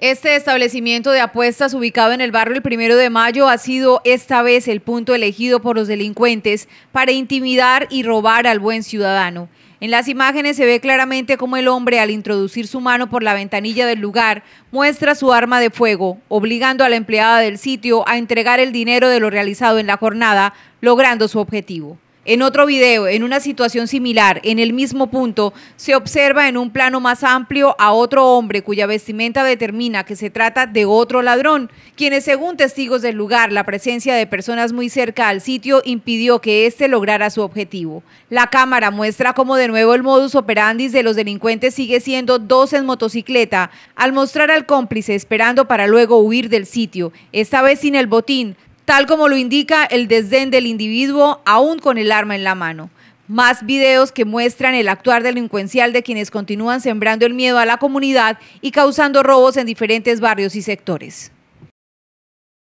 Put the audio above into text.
Este establecimiento de apuestas ubicado en el barrio el primero de mayo ha sido esta vez el punto elegido por los delincuentes para intimidar y robar al buen ciudadano. En las imágenes se ve claramente cómo el hombre al introducir su mano por la ventanilla del lugar muestra su arma de fuego, obligando a la empleada del sitio a entregar el dinero de lo realizado en la jornada, logrando su objetivo. En otro video, en una situación similar, en el mismo punto, se observa en un plano más amplio a otro hombre cuya vestimenta determina que se trata de otro ladrón, quienes según testigos del lugar, la presencia de personas muy cerca al sitio impidió que éste lograra su objetivo. La cámara muestra cómo de nuevo el modus operandi de los delincuentes sigue siendo dos en motocicleta, al mostrar al cómplice esperando para luego huir del sitio, esta vez sin el botín, tal como lo indica el desdén del individuo aún con el arma en la mano. Más videos que muestran el actuar delincuencial de quienes continúan sembrando el miedo a la comunidad y causando robos en diferentes barrios y sectores.